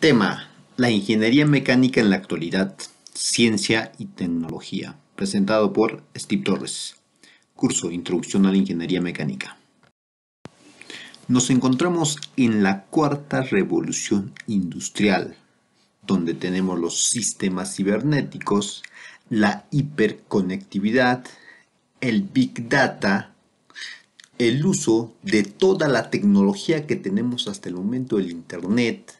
Tema, la ingeniería mecánica en la actualidad, ciencia y tecnología, presentado por Steve Torres, curso Introducción a la Ingeniería Mecánica. Nos encontramos en la cuarta revolución industrial, donde tenemos los sistemas cibernéticos, la hiperconectividad, el big data, el uso de toda la tecnología que tenemos hasta el momento, el Internet,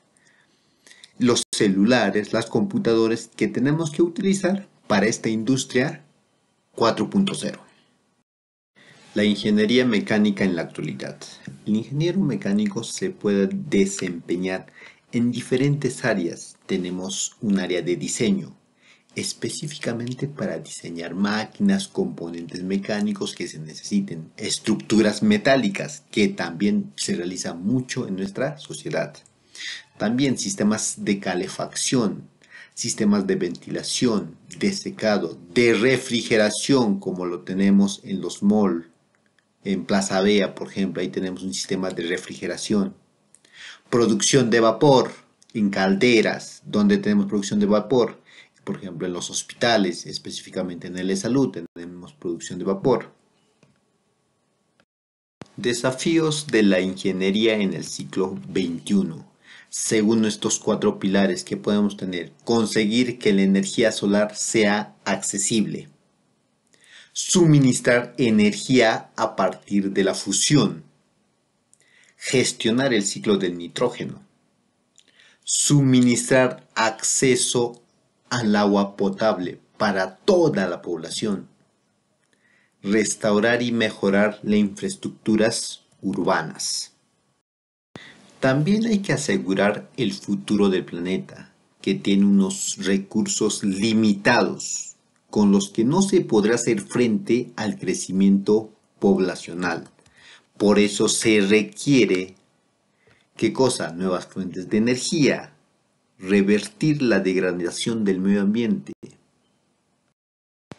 los celulares, las computadoras que tenemos que utilizar para esta industria 4.0. La ingeniería mecánica en la actualidad. El ingeniero mecánico se puede desempeñar en diferentes áreas. Tenemos un área de diseño, específicamente para diseñar máquinas, componentes mecánicos que se necesiten, estructuras metálicas, que también se realiza mucho en nuestra sociedad. También sistemas de calefacción, sistemas de ventilación, de secado, de refrigeración, como lo tenemos en los malls. En Plaza Vea, por ejemplo, ahí tenemos un sistema de refrigeración. Producción de vapor en calderas, donde tenemos producción de vapor. Por ejemplo, en los hospitales, específicamente en el de salud, tenemos producción de vapor. Desafíos de la ingeniería en el ciclo 21 según estos cuatro pilares que podemos tener. Conseguir que la energía solar sea accesible. Suministrar energía a partir de la fusión. Gestionar el ciclo del nitrógeno. Suministrar acceso al agua potable para toda la población. Restaurar y mejorar las infraestructuras urbanas. También hay que asegurar el futuro del planeta, que tiene unos recursos limitados, con los que no se podrá hacer frente al crecimiento poblacional. Por eso se requiere, ¿qué cosa? Nuevas fuentes de energía, revertir la degradación del medio ambiente.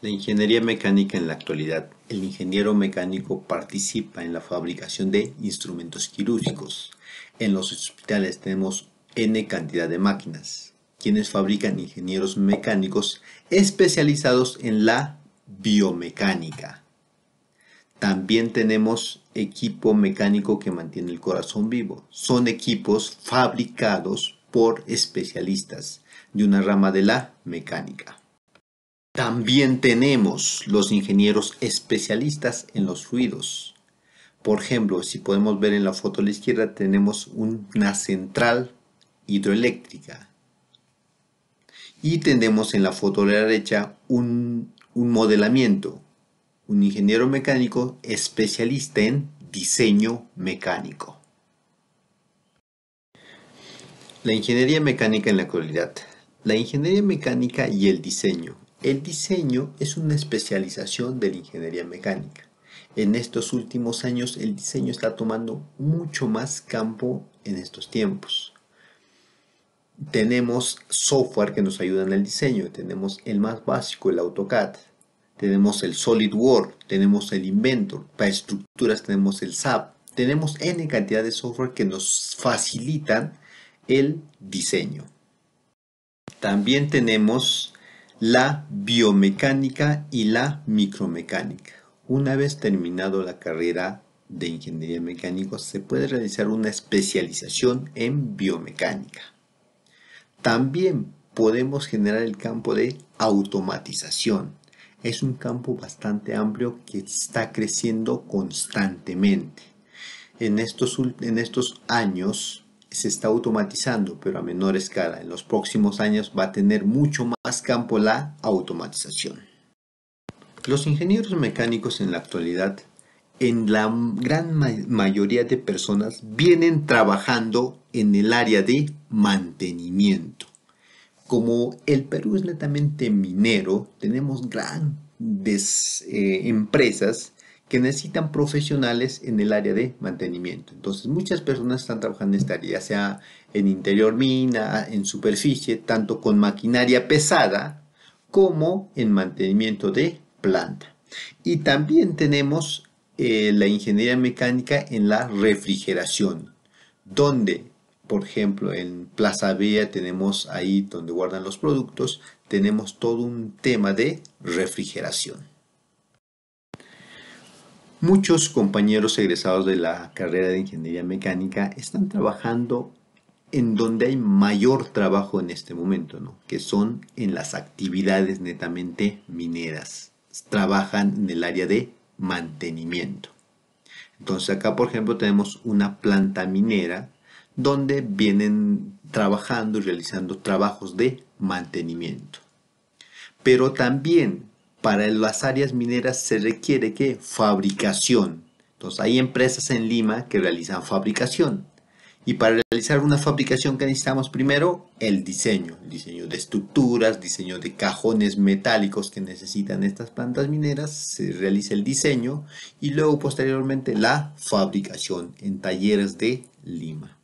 La ingeniería mecánica en la actualidad. El ingeniero mecánico participa en la fabricación de instrumentos quirúrgicos, en los hospitales tenemos N cantidad de máquinas, quienes fabrican ingenieros mecánicos especializados en la biomecánica. También tenemos equipo mecánico que mantiene el corazón vivo. Son equipos fabricados por especialistas de una rama de la mecánica. También tenemos los ingenieros especialistas en los fluidos. Por ejemplo, si podemos ver en la foto a la izquierda, tenemos una central hidroeléctrica. Y tenemos en la foto de la derecha un, un modelamiento, un ingeniero mecánico especialista en diseño mecánico. La ingeniería mecánica en la actualidad. La ingeniería mecánica y el diseño. El diseño es una especialización de la ingeniería mecánica. En estos últimos años el diseño está tomando mucho más campo en estos tiempos. Tenemos software que nos ayuda en el diseño, tenemos el más básico, el AutoCAD, tenemos el SolidWorks, tenemos el Inventor, para estructuras tenemos el SAP, tenemos N cantidad de software que nos facilitan el diseño. También tenemos la biomecánica y la micromecánica. Una vez terminado la carrera de ingeniería mecánica, se puede realizar una especialización en biomecánica. También podemos generar el campo de automatización. Es un campo bastante amplio que está creciendo constantemente. En estos, en estos años se está automatizando, pero a menor escala. En los próximos años va a tener mucho más campo la automatización. Los ingenieros mecánicos en la actualidad, en la gran mayoría de personas, vienen trabajando en el área de mantenimiento. Como el Perú es netamente minero, tenemos grandes eh, empresas que necesitan profesionales en el área de mantenimiento. Entonces, muchas personas están trabajando en esta área, ya sea en interior mina, en superficie, tanto con maquinaria pesada como en mantenimiento de planta. Y también tenemos eh, la ingeniería mecánica en la refrigeración, donde, por ejemplo, en Plaza Vía tenemos ahí donde guardan los productos, tenemos todo un tema de refrigeración. Muchos compañeros egresados de la carrera de ingeniería mecánica están trabajando en donde hay mayor trabajo en este momento, que son en las actividades netamente mineras trabajan en el área de mantenimiento. Entonces acá, por ejemplo, tenemos una planta minera donde vienen trabajando y realizando trabajos de mantenimiento. Pero también para las áreas mineras se requiere que fabricación. Entonces hay empresas en Lima que realizan fabricación. Y para realizar una fabricación que necesitamos primero el diseño, el diseño de estructuras, diseño de cajones metálicos que necesitan estas plantas mineras, se realiza el diseño y luego posteriormente la fabricación en talleres de Lima.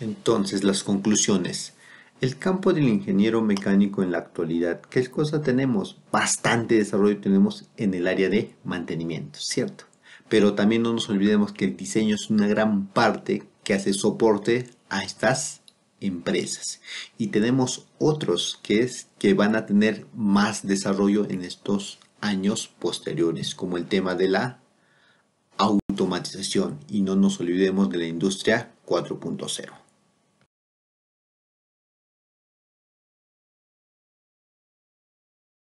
Entonces las conclusiones. El campo del ingeniero mecánico en la actualidad, ¿qué cosa tenemos? Bastante desarrollo tenemos en el área de mantenimiento, ¿cierto? pero también no nos olvidemos que el diseño es una gran parte que hace soporte a estas empresas. Y tenemos otros que, van a tener más desarrollo en estos años posteriores, como el tema de la automatización. Y no nos olvidemos de la industria 4.0.